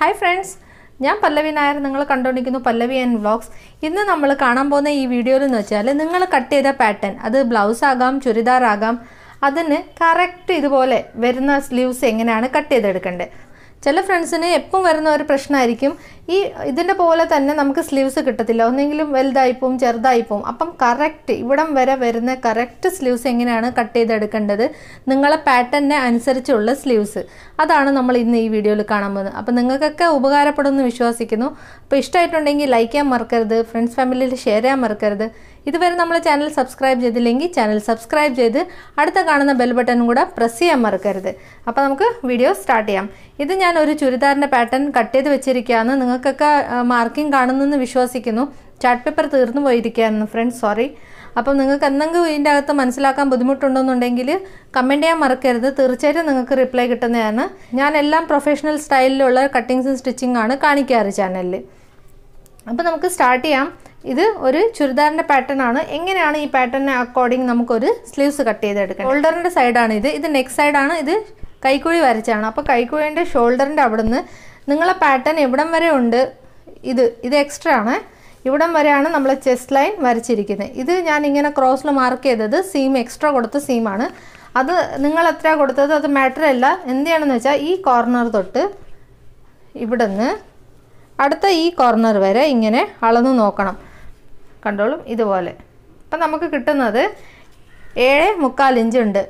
hi friends ഞാൻ പല്ലവി നായർ നിങ്ങൾ കണ്ടുകൊണ്ടിരിക്കുന്നു പല്ലവി and vlogs ഇന്ന് നമ്മൾ കാണാൻ പോകുന്ന ഈ വീഡിയോയിൽ എന്ന് വെച്ചാൽ നിങ്ങൾ കട്ട് ചെയ്ത പാറ്റേൺ അത് ബ്ലൗസ് ആകാം ചുരിദാർ ആകാം അതിന് കറക്റ്റ് ഇതുപോലെ വരുന്ന സ്ലീവ്സ് എങ്ങനെയാണ് കട്ട് ചെയ്തെടുക്കേണ്ടത് ചില ഫ്രണ്ട്സിന് എപ്പം വരുന്ന ഒരു പ്രശ്നമായിരിക്കും ഈ ഇതിൻ്റെ പോലെ തന്നെ നമുക്ക് സ്ലീവ്സ് കിട്ടത്തില്ല ഒന്നെങ്കിലും ചെറുതായി പോവും അപ്പം കറക്റ്റ് ഇവിടം വരെ വരുന്ന കറക്റ്റ് സ്ലീവ്സ് എങ്ങനെയാണ് കട്ട് ചെയ്തെടുക്കേണ്ടത് നിങ്ങളെ പാറ്റേണിനെ അനുസരിച്ചുള്ള സ്ലീവ്സ് അതാണ് നമ്മൾ ഇന്ന് ഈ വീഡിയോയിൽ കാണാൻ പോകുന്നത് അപ്പം നിങ്ങൾക്കൊക്കെ ഉപകാരപ്പെടുമെന്ന് വിശ്വസിക്കുന്നു അപ്പോൾ ഇഷ്ടമായിട്ടുണ്ടെങ്കിൽ ലൈക്ക് ചെയ്യാൻ മറക്കരുത് ഫ്രണ്ട്സ് ഫാമിലിയിൽ ഷെയർ ചെയ്യാൻ മറക്കരുത് ഇതുവരെ നമ്മളെ ചാനൽ സബ്സ്ക്രൈബ് ചെയ്തില്ലെങ്കിൽ ചാനൽ സബ്സ്ക്രൈബ് ചെയ്ത് അടുത്ത കാണുന്ന ബെൽ ബട്ടൺ കൂടെ പ്രസ് ചെയ്യാൻ മറക്കരുത് അപ്പോൾ നമുക്ക് വീഡിയോ സ്റ്റാർട്ട് ചെയ്യാം ഇത് ഞാൻ ഒരു ചുരിദാറിൻ്റെ പാറ്റേൺ കട്ട് ചെയ്ത് വെച്ചിരിക്കുകയാണ് നിങ്ങൾക്കൊക്കെ മാർക്കിംഗ് കാണുന്നെന്ന് വിശ്വസിക്കുന്നു ചാർട്ട് പേപ്പർ തീർന്നു പോയിരിക്കുകയായിരുന്നു ഫ്രണ്ട്സ് സോറി അപ്പം നിങ്ങൾക്ക് എന്തെങ്കിലും ഇതിൻ്റെ അകത്ത് മനസ്സിലാക്കാൻ ബുദ്ധിമുട്ടുണ്ടെന്നുണ്ടെങ്കിൽ കമൻറ്റ് ചെയ്യാൻ മറക്കരുത് തീർച്ചയായിട്ടും നിങ്ങൾക്ക് റിപ്ലൈ കിട്ടുന്നതാണ് ഞാൻ എല്ലാം പ്രൊഫഷണൽ സ്റ്റൈലിലുള്ള കട്ടിങ്സും സ്റ്റിച്ചിങ് ആണ് കാണിക്കാറ് ചാനലിൽ അപ്പോൾ നമുക്ക് സ്റ്റാർട്ട് ചെയ്യാം ഇത് ഒരു ചുരിദാറിൻ്റെ പാറ്റേൺ ആണ് എങ്ങനെയാണ് ഈ പാറ്റേണിന് അക്കോർഡിംഗ് നമുക്കൊരു സ്ലീവ്സ് കട്ട് ചെയ്തെടുക്കണം ഷോൾഡറിൻ്റെ സൈഡാണ് ഇത് ഇത് നെക്ക് സൈഡാണ് ഇത് കൈക്കുഴി വരച്ചാണ് അപ്പോൾ കൈക്കുഴിൻ്റെ ഷോൾഡറിൻ്റെ അവിടുന്ന് നിങ്ങളെ പാറ്റേൺ എവിടം വരെ ഉണ്ട് ഇത് ഇത് എക്സ്ട്രാ ആണ് ഇവിടം വരെയാണ് നമ്മൾ ചെസ്റ്റ് ലൈൻ വരച്ചിരിക്കുന്നത് ഇത് ഞാൻ ഇങ്ങനെ ക്രോസിൽ മാർക്ക് ചെയ്തത് സീം എക്സ്ട്രാ കൊടുത്ത സീമാണ് അത് നിങ്ങൾ എത്ര കൊടുത്തത് അത് മാറ്റർ അല്ല എന്ത് വെച്ചാൽ ഈ കോർണർ തൊട്ട് ഇവിടുന്ന് അടുത്ത ഈ കോർണർ വരെ ഇങ്ങനെ അളന്നു നോക്കണം കണ്ടോളും ഇതുപോലെ അപ്പം നമുക്ക് കിട്ടുന്നത് ഏഴ് മുക്കാൽ ഇഞ്ചുണ്ട്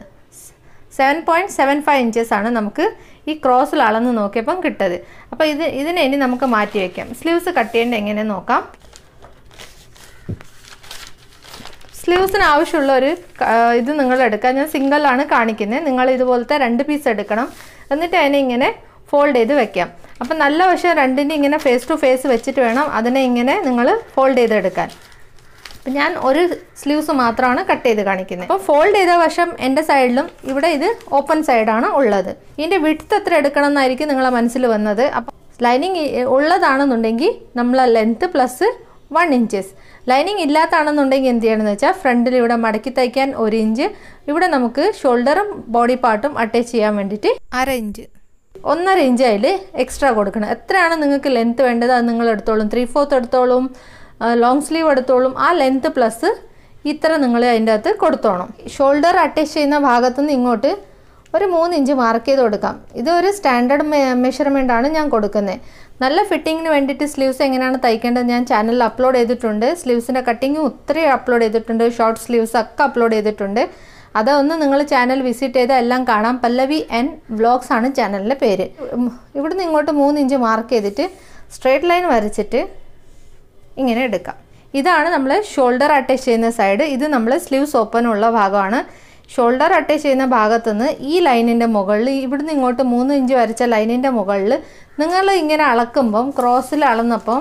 seven point seven five inches ആണ് നമുക്ക് ഈ ക്രോസിൽ അളന്ന് നോക്കിയപ്പം കിട്ടത് അപ്പോൾ ഇത് ഇതിനെ ഇനി നമുക്ക് മാറ്റി വയ്ക്കാം സ്ലീവ്സ് കട്ട് ചെയ്യേണ്ട എങ്ങനെ നോക്കാം സ്ലീവ്സിന് ആവശ്യമുള്ള ഒരു ഇത് നിങ്ങൾ എടുക്കുക ഞാൻ സിംഗിളാണ് കാണിക്കുന്നത് നിങ്ങൾ ഇതുപോലത്തെ രണ്ട് പീസ് എടുക്കണം എന്നിട്ട് അതിനെ ഇങ്ങനെ ഫോൾഡ് ചെയ്ത് വെക്കാം അപ്പം നല്ല വശം രണ്ടിനെ ഇങ്ങനെ ഫേസ് ടു ഫേസ് വെച്ചിട്ട് വേണം അതിനെ ഇങ്ങനെ നിങ്ങൾ ഫോൾഡ് ചെയ്തെടുക്കാൻ അപ്പം ഞാൻ ഒരു സ്ലീവ്സ് മാത്രമാണ് കട്ട് ചെയ്ത് കാണിക്കുന്നത് അപ്പോൾ ഫോൾഡ് ചെയ്ത വശം എൻ്റെ സൈഡിലും ഇവിടെ ഇത് ഓപ്പൺ സൈഡാണ് ഉള്ളത് ഇതിൻ്റെ വിട്ട് എത്ര എടുക്കണം എന്നായിരിക്കും നിങ്ങളെ മനസ്സിൽ വന്നത് അപ്പം ലൈനിങ് ഉള്ളതാണെന്നുണ്ടെങ്കിൽ നമ്മൾ length plus one inches lining ഇല്ലാത്താണെന്നുണ്ടെങ്കിൽ എന്ത് ചെയ്യണമെന്ന് വെച്ചാൽ ഫ്രണ്ടിൽ ഇവിടെ മടക്കി തയ്ക്കാൻ ഒരു ഇഞ്ച് ഇവിടെ നമുക്ക് ഷോൾഡറും ബോഡി പാർട്ടും അറ്റാച്ച് ചെയ്യാൻ വേണ്ടിയിട്ട് അര ഇഞ്ച് ഒന്നര ഇഞ്ച് അതിൽ എക്സ്ട്രാ കൊടുക്കണം എത്രയാണ് നിങ്ങൾക്ക് ലെങ്ത്ത് വേണ്ടത് അത് നിങ്ങൾ എടുത്തോളും ത്രീ ഫോർത്ത് എടുത്തോളും ലോങ് സ്ലീവ് എടുത്തോളും ആ ലെങ്ത് പ്ലസ് ഇത്ര നിങ്ങൾ അതിൻ്റെ അകത്ത് കൊടുത്തോണം ഷോൾഡർ അറ്റാച്ച് ചെയ്യുന്ന ഭാഗത്തു നിന്ന് ഇങ്ങോട്ട് ഒരു മൂന്ന് ഇഞ്ച് മാർക്ക് ചെയ്ത് കൊടുക്കാം ഇതൊരു സ്റ്റാൻഡേർഡ് മെഷർമെൻ്റ് ആണ് ഞാൻ കൊടുക്കുന്നത് നല്ല ഫിറ്റിങ്ങിന് വേണ്ടിയിട്ട് സ്ലീവ്സ് എങ്ങനെയാണ് തയ്ക്കേണ്ടത് ഞാൻ ചാനലിൽ അപ്ലോഡ് ചെയ്തിട്ടുണ്ട് സ്ലീവ്സിൻ്റെ കട്ടിങ്ങും ഒത്തിരി അപ്ലോഡ് ചെയ്തിട്ടുണ്ട് ഷോർട്ട് സ്ലീവ്സ് ഒക്കെ അപ്ലോഡ് ചെയ്തിട്ടുണ്ട് അതൊന്ന് നിങ്ങൾ ചാനൽ വിസിറ്റ് ചെയ്താൽ എല്ലാം കാണാം പല്ലവി എൻ വ്ലോഗ്സ് ആണ് ചാനലിൻ്റെ പേര് ഇവിടുന്ന് ഇങ്ങോട്ട് മൂന്ന് ഇഞ്ച് മാർക്ക് ചെയ്തിട്ട് സ്ട്രേറ്റ് ലൈൻ വരച്ചിട്ട് ഇങ്ങനെ എടുക്കാം ഇതാണ് നമ്മൾ ഷോൾഡർ അറ്റാച്ച് ചെയ്യുന്ന സൈഡ് ഇത് നമ്മൾ സ്ലീവ്സ് ഓപ്പൺ ഉള്ള ഭാഗമാണ് ഷോൾഡർ അറ്റാച്ച് ചെയ്യുന്ന നിന്ന് ഈ ലൈനിൻ്റെ മുകളിൽ ഇവിടുന്ന് ഇങ്ങോട്ട് മൂന്ന് ഇഞ്ച് വരച്ച ലൈനിൻ്റെ മുകളിൽ നിങ്ങൾ ഇങ്ങനെ അളക്കുമ്പം ക്രോസിൽ അളന്നപ്പം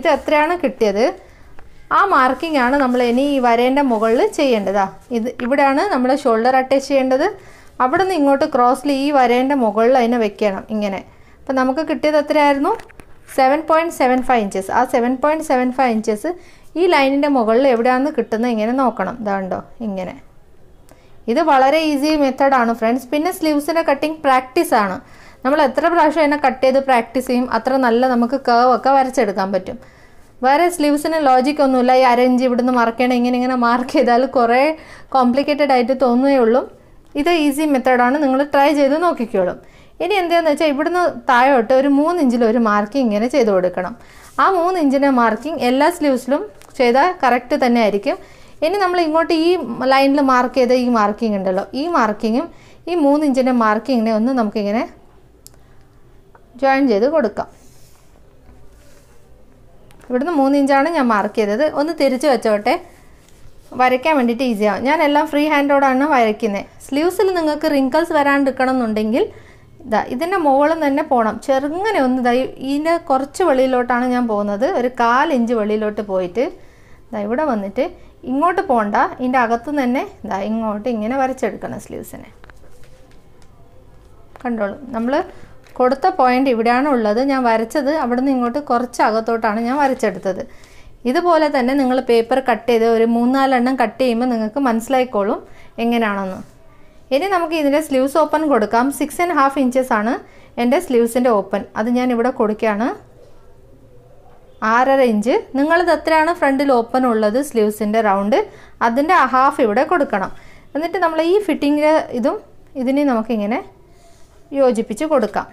ഇത് എത്രയാണ് കിട്ടിയത് ആ മാർക്കിംഗ് ആണ് നമ്മൾ ഇനി ഈ വരേൻ്റെ മുകളിൽ ചെയ്യേണ്ടതാ ഇത് ഇവിടെയാണ് നമ്മൾ ഷോൾഡർ അറ്റാച്ച് ചെയ്യേണ്ടത് അവിടെ നിന്ന് ഇങ്ങോട്ട് ക്രോസിൽ ഈ വരേൻ്റെ മുകളിൽ അതിനെ വെക്കണം ഇങ്ങനെ അപ്പം നമുക്ക് കിട്ടിയത് എത്രയായിരുന്നു seven point seven five inches ആ seven point seven five inches ഈ ലൈനിൻ്റെ മുകളിൽ എവിടെയാണെന്ന് കിട്ടുന്നത് ഇങ്ങനെ നോക്കണം ഇതാണ്ടോ ഇങ്ങനെ ഇത് വളരെ ഈസി മെത്തേഡാണ് ഫ്രണ്ട്സ് പിന്നെ സ്ലീവ്സിൻ്റെ കട്ടിങ് പ്രാക്ടീസ് ആണ് നമ്മൾ എത്ര പ്രാവശ്യം അതിനെ കട്ട് ചെയ്ത് പ്രാക്ടീസ് ചെയ്യും അത്ര നല്ല നമുക്ക് കേവ് ഒക്കെ വരച്ചെടുക്കാൻ പറ്റും വേറെ സ്ലീവ്സിന് ലോജിക് ഒന്നുമില്ല ഈ അരഞ്ച് ഇവിടുന്ന് മാർക്ക് ഇങ്ങനെ ഇങ്ങനെ മാർക്ക് ചെയ്താൽ കുറേ കോംപ്ലിക്കേറ്റഡ് ആയിട്ട് തോന്നുകയുള്ളൂ ഇത് ഈസി മെത്തേഡാണ് നിങ്ങൾ ട്രൈ ചെയ്ത് നോക്കിക്കോളും ഇനി എന്താണെന്ന് വെച്ചാൽ ഇവിടുന്ന് താഴോട്ട് ഒരു മൂന്ന് ഇഞ്ചിൽ ഒരു മാർക്കിംഗ് ഇങ്ങനെ ചെയ്ത് കൊടുക്കണം ആ മൂന്ന് ഇഞ്ചിൻ്റെ മാർക്കിംഗ് എല്ലാ സ്ലീവ്സിലും ചെയ്താൽ കറക്റ്റ് തന്നെ ആയിരിക്കും ഇനി നമ്മൾ ഇങ്ങോട്ട് ഈ ലൈനിൽ മാർക്ക് ചെയ്ത ഈ മാർക്കിംഗ് ഉണ്ടല്ലോ ഈ മാർക്കിങ്ങും ഈ മൂന്ന് ഇഞ്ചിൻ്റെ മാർക്കിങ്ങിനെ ഒന്ന് നമുക്കിങ്ങനെ ജോയിൻ ചെയ്ത് കൊടുക്കാം ഇവിടുന്ന് മൂന്ന് ഇഞ്ചാണ് ഞാൻ മാർക്ക് ചെയ്തത് ഒന്ന് തിരിച്ച് വെച്ചോട്ടെ വരയ്ക്കാൻ വേണ്ടിയിട്ട് ഈസിയാവും ഞാനെല്ലാം ഫ്രീ ഹാൻഡോടാണ് വരയ്ക്കുന്നത് സ്ലീവ്സിൽ നിങ്ങൾക്ക് റിങ്കിൾസ് വരാണ്ടിരിക്കണം എന്നുണ്ടെങ്കിൽ ഇതാ ഇതിൻ്റെ മുകളിൽ തന്നെ പോകണം ചെറുങ്ങനെ ഒന്ന് ഇതായി ഇതിൻ്റെ കുറച്ച് വെളിയിലോട്ടാണ് ഞാൻ പോകുന്നത് ഒരു കാലിഞ്ച് വെളിയിലോട്ട് പോയിട്ട് ഇതാ ഇവിടെ വന്നിട്ട് ഇങ്ങോട്ട് പോകണ്ട ഇതിൻ്റെ അകത്തു തന്നെ ഇതാ ഇങ്ങോട്ട് ഇങ്ങനെ വരച്ചെടുക്കണം സ്ലീവ്സിനെ കണ്ടോളൂ നമ്മൾ കൊടുത്ത പോയിൻ്റ് ഇവിടെയാണ് ഉള്ളത് ഞാൻ വരച്ചത് അവിടെ നിന്ന് ഇങ്ങോട്ട് കുറച്ച് അകത്തോട്ടാണ് ഞാൻ വരച്ചെടുത്തത് ഇതുപോലെ തന്നെ നിങ്ങൾ പേപ്പർ കട്ട് ചെയ്ത് ഒരു മൂന്നാലെണ്ണം കട്ട് ചെയ്യുമ്പോൾ നിങ്ങൾക്ക് മനസ്സിലായിക്കോളും എങ്ങനെയാണെന്ന് ഇനി നമുക്ക് ഇതിൻ്റെ സ്ലീവ്സ് ഓപ്പൺ കൊടുക്കാം സിക്സ് ആൻഡ് ഹാഫ് ഇഞ്ചസ് ആണ് എൻ്റെ സ്ലീവ്സിൻ്റെ ഓപ്പൺ അത് ഞാൻ ഇവിടെ കൊടുക്കുകയാണ് ആറര ഇഞ്ച് നിങ്ങളത് എത്രയാണ് ഫ്രണ്ടിൽ ഓപ്പൺ ഉള്ളത് സ്ലീവ്സിൻ്റെ റൗണ്ട് അതിൻ്റെ ഹാഫ് ഇവിടെ കൊടുക്കണം എന്നിട്ട് നമ്മൾ ഈ ഫിറ്റിങ്ങിൻ്റെ ഇതും ഇതിനെ നമുക്കിങ്ങനെ യോജിപ്പിച്ച് കൊടുക്കാം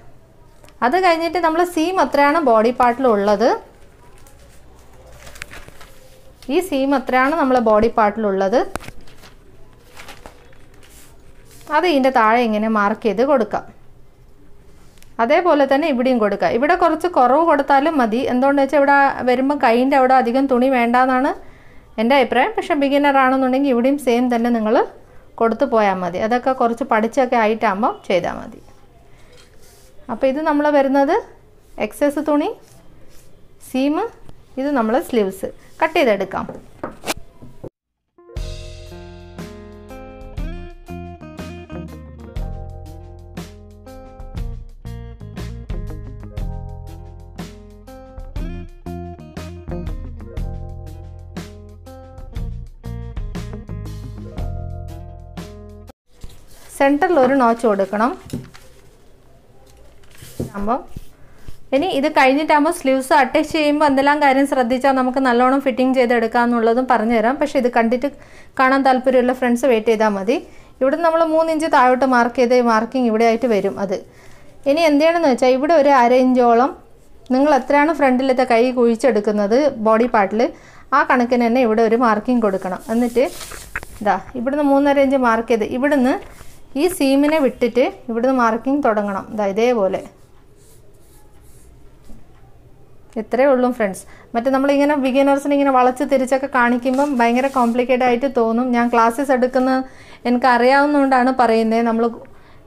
അത് കഴിഞ്ഞിട്ട് നമ്മൾ സീം എത്രയാണ് ബോഡി പാർട്ടിലുള്ളത് ഈ സീം എത്രയാണ് നമ്മൾ ബോഡി പാർട്ടിലുള്ളത് അത് ഇതിൻ്റെ താഴെ ഇങ്ങനെ മാർക്ക് ചെയ്ത് കൊടുക്കാം അതേപോലെ തന്നെ ഇവിടെയും കൊടുക്കുക ഇവിടെ കുറച്ച് കുറവ് കൊടുത്താലും മതി എന്തുകൊണ്ടെന്ന് വെച്ചാൽ ഇവിടെ വരുമ്പോൾ കൈൻ്റെ അവിടെ അധികം തുണി വേണ്ടാന്നാണ് എൻ്റെ അഭിപ്രായം പക്ഷേ ബിഗിനർ ആണെന്നുണ്ടെങ്കിൽ ഇവിടെയും സെയിം തന്നെ നിങ്ങൾ കൊടുത്തു പോയാൽ മതി അതൊക്കെ കുറച്ച് പഠിച്ചൊക്കെ ആയിട്ടാകുമ്പോൾ ചെയ്താൽ മതി അപ്പോൾ ഇത് നമ്മൾ വരുന്നത് എക്സസ് തുണി സീമ് ഇത് നമ്മൾ സ്ലീവ്സ് കട്ട് ചെയ്തെടുക്കാം സെൻറ്ററിൽ ഒരു നോച്ച് കൊടുക്കണം ആകുമ്പോൾ ഇനി ഇത് കഴിഞ്ഞിട്ടാകുമ്പോൾ സ്ലീവ്സ് അറ്റാച്ച് ചെയ്യുമ്പോൾ എന്തെല്ലാം കാര്യം ശ്രദ്ധിച്ചാൽ നമുക്ക് നല്ലോണം ഫിറ്റിംഗ് ചെയ്തെടുക്കാം എന്നുള്ളതും പറഞ്ഞുതരാം പക്ഷെ ഇത് കണ്ടിട്ട് കാണാൻ താല്പര്യമുള്ള ഫ്രണ്ട്സ് വെയിറ്റ് ചെയ്താൽ മതി ഇവിടെ നമ്മൾ മൂന്നിഞ്ച് താഴോട്ട് മാർക്ക് ചെയ്ത് മാർക്കിംഗ് ഇവിടെ ആയിട്ട് വരും അത് ഇനി എന്ത് ചെയ്യണമെന്ന് വെച്ചാൽ ഇവിടെ ഒരു അര ഇഞ്ചോളം നിങ്ങൾ എത്രയാണ് ഫ്രണ്ടിലത്തെ കൈ കുഴിച്ചെടുക്കുന്നത് ബോഡി പാർട്ടിൽ ആ കണക്കിന് തന്നെ ഇവിടെ ഒരു മാർക്കിംഗ് കൊടുക്കണം എന്നിട്ട് ഇതാ ഇവിടുന്ന് മൂന്നര ഇഞ്ച് മാർക്ക് ചെയ്ത് ഇവിടുന്ന് ഈ സീമിനെ വിട്ടിട്ട് ഇവിടുന്ന് മാർക്കിംഗ് തുടങ്ങണം ഇതാ ഇതേപോലെ ഇത്രയേ ഉള്ളൂ ഫ്രണ്ട്സ് മറ്റേ നമ്മളിങ്ങനെ ബിഗിനേഴ്സിനെ ഇങ്ങനെ വളച്ച് തിരിച്ചൊക്കെ കാണിക്കുമ്പം ഭയങ്കര കോംപ്ലിക്കേറ്റഡ് ആയിട്ട് തോന്നും ഞാൻ ക്ലാസ്സസ് എടുക്കുന്ന എനിക്ക് അറിയാവുന്നതുകൊണ്ടാണ് പറയുന്നത് നമ്മൾ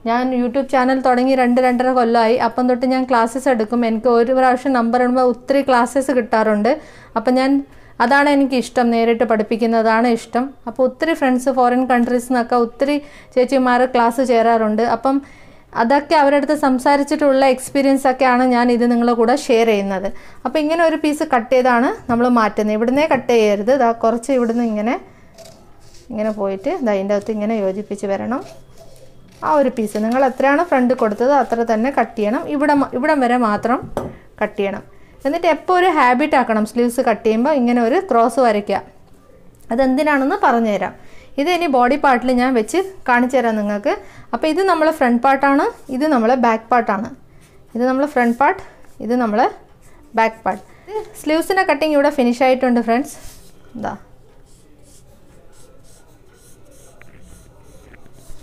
ഞാൻ യൂട്യൂബ് ചാനൽ തുടങ്ങി രണ്ട് രണ്ടര കൊല്ലമായി അപ്പം തൊട്ട് ഞാൻ ക്ലാസ്സസ് എടുക്കും എനിക്ക് ഒരു പ്രാവശ്യം നമ്പർ ഇടുമ്പോൾ ഒത്തിരി ക്ലാസ്സസ് കിട്ടാറുണ്ട് അപ്പം ഞാൻ അതാണ് എനിക്ക് ഇഷ്ടം നേരിട്ട് പഠിപ്പിക്കുന്നതാണ് ഇഷ്ടം അപ്പോൾ ഒത്തിരി ഫ്രണ്ട്സ് ഫോറിൻ കൺട്രീസ് നിന്നൊക്കെ ഒത്തിരി ചേച്ചിമാർ ക്ലാസ് ചേരാറുണ്ട് അപ്പം അതൊക്കെ അവരുടെ അടുത്ത് സംസാരിച്ചിട്ടുള്ള എക്സ്പീരിയൻസ് ഒക്കെയാണ് ഞാൻ ഇത് നിങ്ങളുടെ കൂടെ ഷെയർ ചെയ്യുന്നത് അപ്പോൾ ഇങ്ങനെ ഒരു പീസ് കട്ട് ചെയ്താണ് നമ്മൾ മാറ്റുന്നത് ഇവിടുന്നേ കട്ട് ചെയ്യരുത് ഇതാ കുറച്ച് ഇവിടുന്ന് ഇങ്ങനെ ഇങ്ങനെ പോയിട്ട് ഇതാ അതിൻ്റെ അകത്ത് ഇങ്ങനെ യോജിപ്പിച്ച് വരണം ആ ഒരു പീസ് നിങ്ങൾ എത്രയാണ് ഫ്രണ്ട് കൊടുത്തത് അത്ര തന്നെ കട്ട് ചെയ്യണം ഇവിടെ ഇവിടം വരെ മാത്രം കട്ട് ചെയ്യണം എന്നിട്ട് എപ്പോൾ ഒരു ഹാബിറ്റ് ആക്കണം സ്ലീവ്സ് കട്ട് ചെയ്യുമ്പോൾ ഇങ്ങനെ ഒരു ക്രോസ് വരയ്ക്കുക അതെന്തിനാണെന്ന് തരാം ഇത് ഇനി ബോഡി പാർട്ടിൽ ഞാൻ വെച്ച് കാണിച്ചു തരാം നിങ്ങൾക്ക് അപ്പോൾ ഇത് നമ്മളെ ഫ്രണ്ട് പാർട്ടാണ് ഇത് നമ്മളെ ബാക്ക് പാർട്ടാണ് ഇത് നമ്മളെ ഫ്രണ്ട് പാർട്ട് ഇത് നമ്മളെ ബാക്ക് പാർട്ട് സ്ലീവ്സിൻ്റെ കട്ടിങ് ഇവിടെ ഫിനിഷ് ആയിട്ടുണ്ട് ഫ്രണ്ട്സ് എന്താ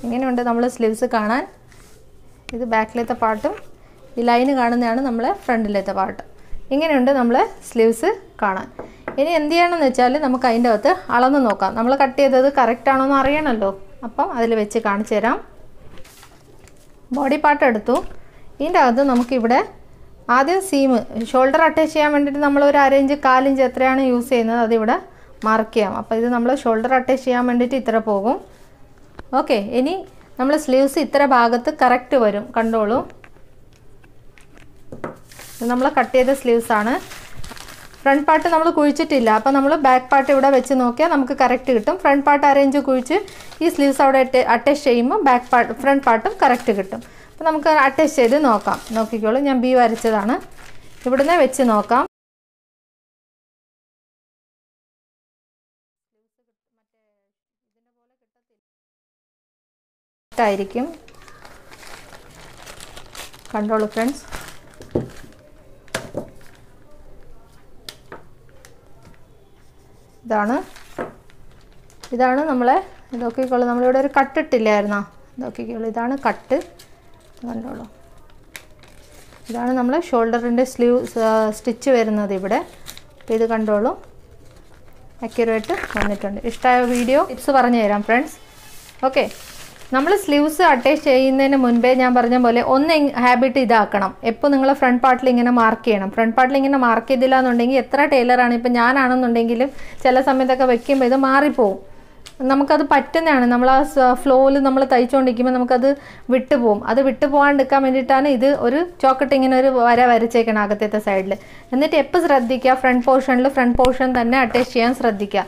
ഇങ്ങനെയുണ്ട് നമ്മൾ സ്ലീവ്സ് കാണാൻ ഇത് ബാക്കിലത്തെ പാർട്ടും ഈ ലൈന് കാണുന്നതാണ് നമ്മളെ ഫ്രണ്ടിലത്തെ പാർട്ട് ഇങ്ങനെയുണ്ട് നമ്മൾ സ്ലീവ്സ് കാണാൻ ഇനി എന്ത് ചെയ്യണമെന്ന് വെച്ചാൽ നമുക്ക് അതിൻ്റെ അകത്ത് അളന്ന് നോക്കാം നമ്മൾ കട്ട് ചെയ്തത് ആണോ എന്ന് അറിയണമല്ലോ അപ്പം അതിൽ വെച്ച് കാണിച്ചു തരാം ബോഡി പാർട്ട് എടുത്തു ഇതിൻ്റെ അകത്ത് നമുക്കിവിടെ ആദ്യം സീം ഷോൾഡർ അറ്റാച്ച് ചെയ്യാൻ വേണ്ടിയിട്ട് നമ്മൾ ഒരു അരയിഞ്ച് കാലിഞ്ച് എത്രയാണ് യൂസ് ചെയ്യുന്നത് അതിവിടെ മാർക്ക് ചെയ്യാം അപ്പോൾ ഇത് നമ്മൾ ഷോൾഡർ അറ്റാച്ച് ചെയ്യാൻ വേണ്ടിയിട്ട് ഇത്ര പോകും ഓക്കെ ഇനി നമ്മൾ സ്ലീവ്സ് ഇത്ര ഭാഗത്ത് കറക്റ്റ് വരും കണ്ടോളൂ ഇത് നമ്മൾ കട്ട് ചെയ്ത സ്ലീവ്സ് ആണ് ഫ്രണ്ട് പാർട്ട് നമ്മൾ കുഴിച്ചിട്ടില്ല അപ്പോൾ നമ്മൾ ബാക്ക് പാർട്ട് ഇവിടെ വെച്ച് നോക്കിയാൽ നമുക്ക് കറക്റ്റ് കിട്ടും ഫ്രണ്ട് പാർട്ട് അറേഞ്ച് കുഴിച്ച് ഈ സ്ലീവ്സ് അവിടെ അറ്റാച്ച് ചെയ്യുമ്പോൾ ബാക്ക് പാർട്ട് ഫ്രണ്ട് പാർട്ടും കറക്റ്റ് കിട്ടും അപ്പോൾ നമുക്ക് അറ്റാച്ച് ചെയ്ത് നോക്കാം നോക്കിക്കോളൂ ഞാൻ ബി വരച്ചതാണ് ഇവിടുന്ന് വെച്ച് നോക്കാം ആയിരിക്കും കണ്ടോളൂ ഫ്രണ്ട്സ് ഇതാണ് ഇതാണ് നമ്മളെ നോക്കിക്കോളൂ നമ്മളിവിടെ ഒരു കട്ടിട്ടില്ലായിരുന്നോ നോക്കിക്കോളൂ ഇതാണ് കട്ട് കണ്ടോളൂ ഇതാണ് നമ്മൾ ഷോൾഡറിൻ്റെ സ്ലീവ് സ്റ്റിച്ച് വരുന്നത് ഇവിടെ അപ്പോൾ ഇത് കണ്ടോളൂ അക്യുറേറ്റ് വന്നിട്ടുണ്ട് ഇഷ്ടമായ വീഡിയോ ടിപ്സ് പറഞ്ഞു തരാം ഫ്രണ്ട്സ് ഓക്കെ നമ്മൾ സ്ലീവ്സ് അറ്റാച്ച് ചെയ്യുന്നതിന് മുൻപേ ഞാൻ പറഞ്ഞ പോലെ ഒന്ന് ഹാബിറ്റ് ഇതാക്കണം എപ്പോൾ നിങ്ങൾ ഫ്രണ്ട് പാർട്ടിൽ ഇങ്ങനെ മാർക്ക് ചെയ്യണം ഫ്രണ്ട് പാർട്ടിൽ ഇങ്ങനെ മാർക്ക് ചെയ്തില്ല എന്നുണ്ടെങ്കിൽ എത്ര ടൈലറാണ് ഇപ്പം ഞാനാണെന്നുണ്ടെങ്കിലും ചില സമയത്തൊക്കെ വെക്കുമ്പോൾ ഇത് മാറിപ്പോവും നമുക്കത് പറ്റുന്നതാണ് നമ്മൾ ആ ഫ്ലോയിൽ നമ്മൾ തയ്ച്ചുകൊണ്ടിരിക്കുമ്പോൾ നമുക്കത് വിട്ടുപോകും അത് വിട്ടുപോകാണ്ടെടുക്കാൻ വേണ്ടിയിട്ടാണ് ഇത് ഒരു ചോക്കട്ട് ഇങ്ങനെ ഒരു വര വരച്ചേക്കണം അകത്തേത്തെ സൈഡിൽ എന്നിട്ട് എപ്പോൾ ശ്രദ്ധിക്കുക ഫ്രണ്ട് പോർഷനിൽ ഫ്രണ്ട് പോർഷൻ തന്നെ അറ്റാച്ച് ചെയ്യാൻ ശ്രദ്ധിക്കുക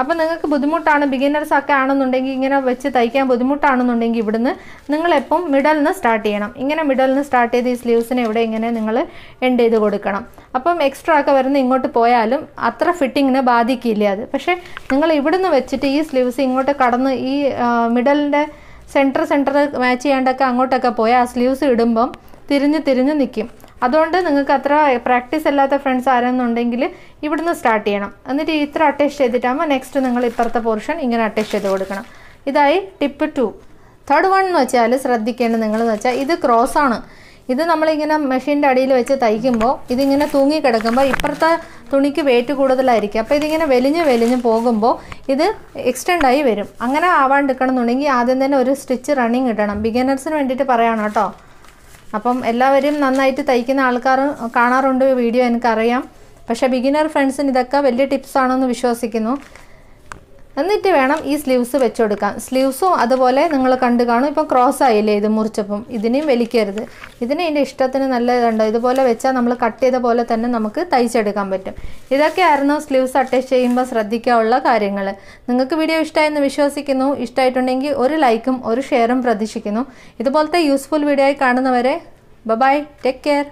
അപ്പോൾ നിങ്ങൾക്ക് ബുദ്ധിമുട്ടാണ് ബിഗിനേഴ്സ് ഒക്കെ ആണെന്നുണ്ടെങ്കിൽ ഇങ്ങനെ വെച്ച് തയ്ക്കാൻ ബുദ്ധിമുട്ടാണെന്നുണ്ടെങ്കിൽ ഇവിടുന്ന് നിങ്ങളെപ്പം മിഡലിൽ നിന്ന് സ്റ്റാർട്ട് ചെയ്യണം ഇങ്ങനെ മിഡലിൽ നിന്ന് സ്റ്റാർട്ട് ചെയ്ത് ഈ സ്ലീവ്സിനെ ഇവിടെ ഇങ്ങനെ നിങ്ങൾ എൻഡ് ചെയ്ത് കൊടുക്കണം അപ്പം എക്സ്ട്രാ ഒക്കെ വരുന്ന ഇങ്ങോട്ട് പോയാലും അത്ര ഫിറ്റിങ്ങിനെ ബാധിക്കില്ല അത് പക്ഷേ നിങ്ങൾ ഇവിടുന്ന് വെച്ചിട്ട് ഈ സ്ലീവ്സ് ഇങ്ങോട്ട് കടന്ന് ഈ മിഡലിൻ്റെ സെൻറ്റർ സെൻറ്റർ മാച്ച് ചെയ്യാണ്ടൊക്കെ അങ്ങോട്ടൊക്കെ പോയാൽ ആ സ്ലീവ്സ് ഇടുമ്പം തിരിഞ്ഞ് തിരിഞ്ഞ് നിൽക്കും അതുകൊണ്ട് നിങ്ങൾക്ക് അത്ര പ്രാക്ടീസ് അല്ലാത്ത ഫ്രണ്ട്സ് ആരെന്നുണ്ടെങ്കിൽ ഇവിടുന്ന് സ്റ്റാർട്ട് ചെയ്യണം എന്നിട്ട് ഇത്ര അറ്റാച്ച് ചെയ്തിട്ടാകുമ്പോൾ നെക്സ്റ്റ് നിങ്ങൾ ഇപ്പുറത്തെ പോർഷൻ ഇങ്ങനെ അറ്റാച്ച് ചെയ്ത് കൊടുക്കണം ഇതായി ടിപ്പ് ടു തേർഡ് വൺ എന്ന് വെച്ചാൽ ശ്രദ്ധിക്കേണ്ടത് നിങ്ങളെന്ന് വെച്ചാൽ ഇത് ക്രോസ് ആണ് ഇത് നമ്മളിങ്ങനെ മെഷീൻ്റെ അടിയിൽ വെച്ച് തയ്ക്കുമ്പോൾ ഇതിങ്ങനെ തൂങ്ങി കിടക്കുമ്പോൾ ഇപ്പുറത്തെ തുണിക്ക് വെയിറ്റ് കൂടുതലായിരിക്കും അപ്പോൾ ഇതിങ്ങനെ വലിഞ്ഞ് വലിഞ്ഞ് പോകുമ്പോൾ ഇത് എക്സ്റ്റെൻഡായി വരും അങ്ങനെ ആവാണ്ടിരിക്കണം എന്നുണ്ടെങ്കിൽ ആദ്യം തന്നെ ഒരു സ്റ്റിച്ച് റണ്ണിങ് ഇടണം ബിഗിനേഴ്സിന് വേണ്ടിയിട്ട് പറയണം കേട്ടോ അപ്പം എല്ലാവരും നന്നായിട്ട് തയ്ക്കുന്ന ആൾക്കാർ കാണാറുണ്ട് വീഡിയോ എനിക്കറിയാം പക്ഷേ ബിഗിനർ ഫ്രണ്ട്സിന് ഇതൊക്കെ വലിയ ആണെന്ന് വിശ്വസിക്കുന്നു എന്നിട്ട് വേണം ഈ സ്ലീവ്സ് വെച്ചെടുക്കാൻ സ്ലീവ്സും അതുപോലെ നിങ്ങൾ കണ്ടു കാണും ഇപ്പം ക്രോസ് ആയില്ലേ ഇത് മുറിച്ചപ്പം ഇതിനെയും വലിക്കരുത് ഇതിനെ എൻ്റെ ഇഷ്ടത്തിന് നല്ല ഇതുണ്ടോ ഇതുപോലെ വെച്ചാൽ നമ്മൾ കട്ട് ചെയ്ത പോലെ തന്നെ നമുക്ക് തയ്ച്ചെടുക്കാൻ പറ്റും ഇതൊക്കെയായിരുന്നു സ്ലീവ്സ് അറ്റാച്ച് ചെയ്യുമ്പോൾ ശ്രദ്ധിക്കാനുള്ള കാര്യങ്ങൾ നിങ്ങൾക്ക് വീഡിയോ ഇഷ്ടമായെന്ന് വിശ്വസിക്കുന്നു ഇഷ്ടമായിട്ടുണ്ടെങ്കിൽ ഒരു ലൈക്കും ഒരു ഷെയറും പ്രതീക്ഷിക്കുന്നു ഇതുപോലത്തെ യൂസ്ഫുൾ വീഡിയോ ആയി കാണുന്നവരെ ബൈ ടേക്ക് കെയർ